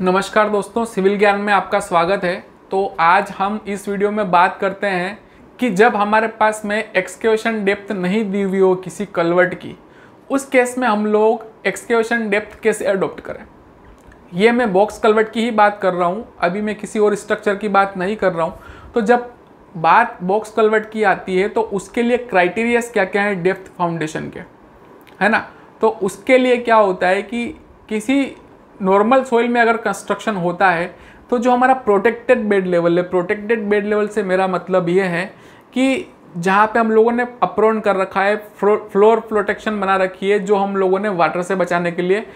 नमस्कार दोस्तों सिविल ज्ञान में आपका स्वागत है तो आज हम इस वीडियो में बात करते हैं कि जब हमारे पास में एक्सक्यूशन डेप्थ नहीं दी हुई हो किसी कलवर्ट की उस केस में हम लोग एक्सक्यूशन डेप्थ कैसे अडोप्ट करें ये मैं बॉक्स कलवर्ट की ही बात कर रहा हूँ अभी मैं किसी और स्ट्रक्चर की बात नहीं कर रहा हूँ तो जब बात बॉक्स कलवर्ट की आती है तो उसके लिए क्राइटेरियाज क्या क्या है डेप्थ फाउंडेशन के है ना तो उसके लिए क्या होता है कि किसी नॉर्मल सॉइल में अगर कंस्ट्रक्शन होता है तो जो हमारा प्रोटेक्टेड बेड लेवल है प्रोटेक्टेड बेड लेवल से मेरा मतलब ये है कि जहाँ पे हम लोगों ने अप्रोन कर रखा है फ्लोर प्रोटेक्शन बना रखी है जो हम लोगों ने वाटर से बचाने के लिए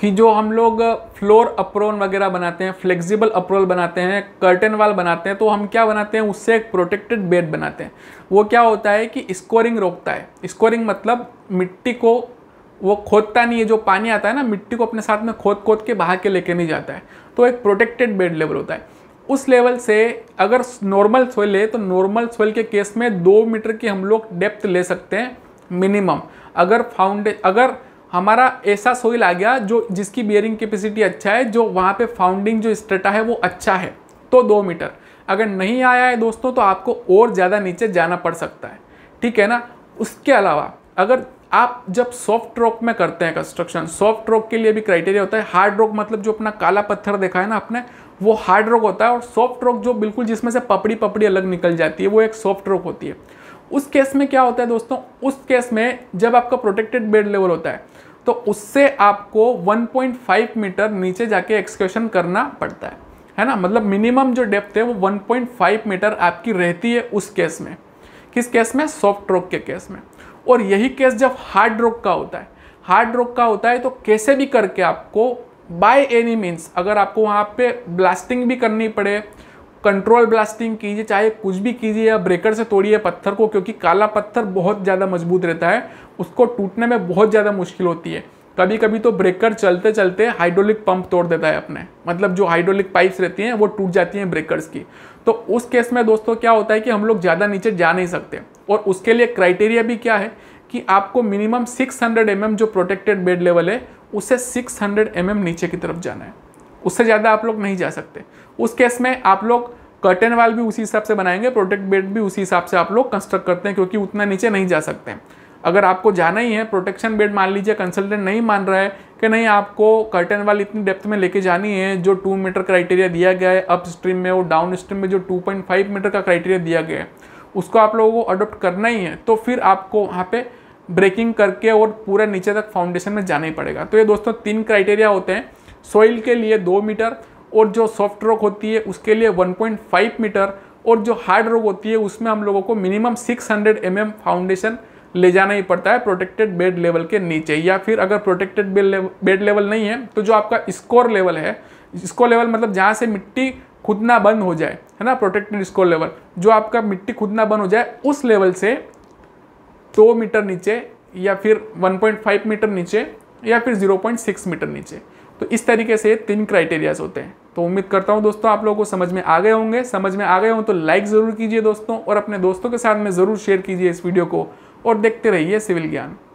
कि जो हम लोग फ्लोर अप्रोन वगैरह बनाते हैं फ्लेक्सिबल अप्रोल बनाते हैं कर्टन वाल बनाते हैं तो हम क्या बनाते हैं उससे एक प्रोटेक्टेड बेड बनाते हैं वो क्या होता है कि स्कोरिंग रोकता है स्कोरिंग मतलब मिट्टी को वो खोदता नहीं है जो पानी आता है ना मिट्टी को अपने साथ में खोद खोद के बाहर के लेके नहीं जाता है तो एक प्रोटेक्टेड बेड लेवल होता है उस लेवल से अगर नॉर्मल सोइल है तो नॉर्मल सोइल के केस में दो मीटर की हम लोग डेप्थ ले सकते हैं मिनिमम अगर फाउंडे अगर हमारा ऐसा सोइल आ गया जो जिसकी बियरिंग कैपेसिटी अच्छा है जो वहाँ पे फाउंडिंग जो स्ट्रेटा है वो अच्छा है तो दो मीटर अगर नहीं आया है दोस्तों तो आपको और ज़्यादा नीचे जाना पड़ सकता है ठीक है ना उसके अलावा अगर आप जब सॉफ्ट रॉक में करते हैं कंस्ट्रक्शन सॉफ्ट रॉक के लिए भी क्राइटेरिया होता है हार्ड रॉक मतलब जो अपना काला पत्थर देखा है ना आपने वो हार्ड रॉक होता है और सॉफ्ट रॉक जो बिल्कुल जिसमें से पपड़ी पपड़ी अलग निकल जाती है वो एक सॉफ्ट रॉक होती है उस केस में क्या होता है दोस्तों उस केस में जब आपका प्रोटेक्टेड बेड लेवल होता है तो उससे आपको 1.5 मीटर नीचे जाके एक्सकर्शन करना पड़ता है है ना मतलब मिनिमम जो डेप्थ है वो 1.5 मीटर आपकी रहती है उस केस में किस केस में सॉफ्ट रॉक के केस में और यही केस जब हार्ड रॉक का होता है हार्ड रॉक का होता है तो कैसे भी करके आपको बाय एनी मीन्स अगर आपको वहाँ पे ब्लास्टिंग भी करनी पड़े कंट्रोल ब्लास्टिंग कीजिए चाहे कुछ भी कीजिए या ब्रेकर से तोड़िए पत्थर को क्योंकि काला पत्थर बहुत ज़्यादा मजबूत रहता है उसको टूटने में बहुत ज़्यादा मुश्किल होती है कभी कभी तो ब्रेकर चलते चलते हाइड्रोलिक पंप तोड़ देता है अपने मतलब जो हाइड्रोलिक पाइप्स रहती हैं वो टूट जाती हैं ब्रेकर्स की तो उस केस में दोस्तों क्या होता है कि हम लोग ज़्यादा नीचे जा नहीं सकते और उसके लिए क्राइटेरिया भी क्या है कि आपको मिनिमम 600 हंड्रेड mm जो प्रोटेक्टेड बेड लेवल है उसे 600 हंड्रेड mm नीचे की तरफ जाना है उससे ज़्यादा आप लोग नहीं जा सकते उस केस में आप लोग कर्टन वाल भी उसी हिसाब से बनाएंगे प्रोटेक्ट बेड भी उसी हिसाब से आप लोग कंस्ट्रक्ट करते हैं क्योंकि उतना नीचे नहीं जा सकते हैं अगर आपको जाना ही है प्रोटेक्शन बेड मान लीजिए कंसल्टेंट नहीं मान रहा है कि नहीं आपको कर्टन वाल इतनी डेप्थ में लेके जानी है जो टू मीटर क्राइटेरिया दिया गया है अप स्ट्रीम में और डाउन स्ट्रीम में जो टू पॉइंट फाइव मीटर का क्राइटेरिया दिया गया है उसको आप लोगों को अडोप्ट करना ही है तो फिर आपको वहाँ पे ब्रेकिंग करके और पूरा नीचे तक फाउंडेशन में जाना ही पड़ेगा तो ये दोस्तों तीन क्राइटेरिया होते हैं सॉइल के लिए दो मीटर और जो सॉफ्ट रॉक होती है उसके लिए वन मीटर और जो हार्ड रॉक होती है उसमें हम लोगों को minimum six hundred mm foundation ले जाना ही पड़ता है प्रोटेक्टेड बेड लेवल के नीचे या फिर अगर प्रोटेक्टेड बेड लेवल नहीं है तो जो आपका स्कोर लेवल है स्कोर लेवल मतलब जहाँ से मिट्टी खुदना बंद हो जाए है ना प्रोटेक्टेड स्कोर लेवल जो आपका मिट्टी खुदना बंद हो जाए उस लेवल से दो तो मीटर नीचे या फिर 1.5 मीटर नीचे या फिर 0.6 मीटर नीचे तो इस तरीके से तीन क्राइटेरियाज होते हैं तो उम्मीद करता हूँ दोस्तों आप लोगों को समझ में आ गए होंगे समझ में आ गए हों तो लाइक ज़रूर कीजिए दोस्तों और अपने दोस्तों के साथ में ज़रूर शेयर कीजिए इस वीडियो को और देखते रहिए सिविल ज्ञान